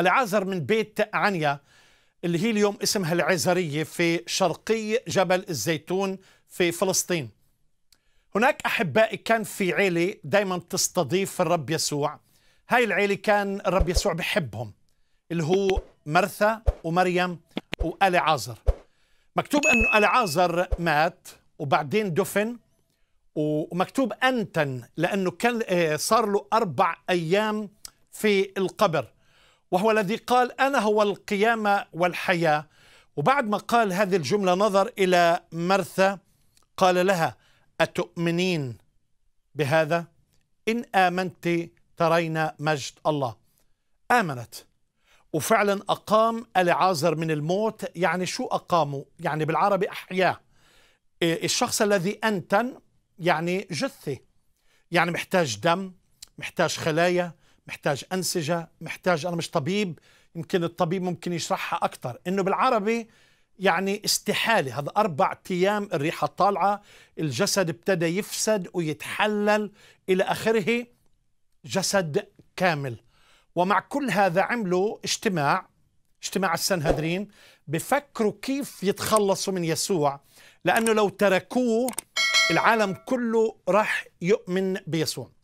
العازر من بيت عنيا اللي هي اليوم اسمها العزرية في شرقي جبل الزيتون في فلسطين هناك أحبائي كان في عيلة دايما تستضيف الرب يسوع هاي العيلة كان الرب يسوع بحبهم اللي هو مرثى ومريم عازر مكتوب أنه عازر مات وبعدين دفن ومكتوب أنتن لأنه كان آه، صار له أربع أيام في القبر وهو الذي قال انا هو القيامه والحياه وبعد ما قال هذه الجمله نظر الى مرثا قال لها اتؤمنين بهذا ان امنت ترين مجد الله امنت وفعلا اقام العازر من الموت يعني شو اقامه يعني بالعربي احياه إيه، الشخص الذي انتن يعني جثه يعني محتاج دم محتاج خلايا محتاج أنسجة محتاج أنا مش طبيب يمكن الطبيب ممكن يشرحها أكثر إنه بالعربي يعني استحالة هذا أربع أيام الريحة طالعة الجسد ابتدى يفسد ويتحلل إلى آخره جسد كامل ومع كل هذا عملوا اجتماع اجتماع السنهدرين بفكروا كيف يتخلصوا من يسوع لأنه لو تركوه العالم كله راح يؤمن بيسوع